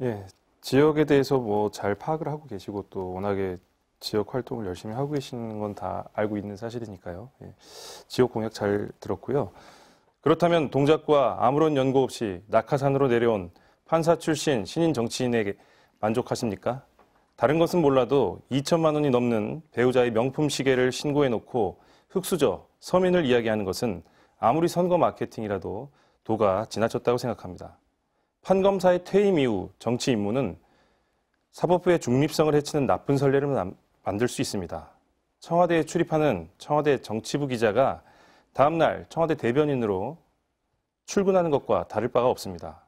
예, 지역에 대해서 뭐 잘 파악을 하고 계시고 또 워낙에 지역 활동을 열심히 하고 계시는 건 다 알고 있는 사실이니까요. 예, 지역 공약 잘 들었고요. 그렇다면 동작과 아무런 연고 없이 낙하산으로 내려온 판사 출신 신인 정치인에게 만족하십니까? 다른 것은 몰라도 2천만 원이 넘는 배우자의 명품 시계를 신고해 놓고 흙수저 서민을 이야기하는 것은 아무리 선거 마케팅이라도 도가 지나쳤다고 생각합니다. 판검사의 퇴임 이후 정치 임무는 사법부의 중립성을 해치는 나쁜 선례를 만들 수 있습니다. 청와대에 출입하는 청와대 정치부 기자가 다음날 청와대 대변인으로 출근하는 것과 다를 바가 없습니다.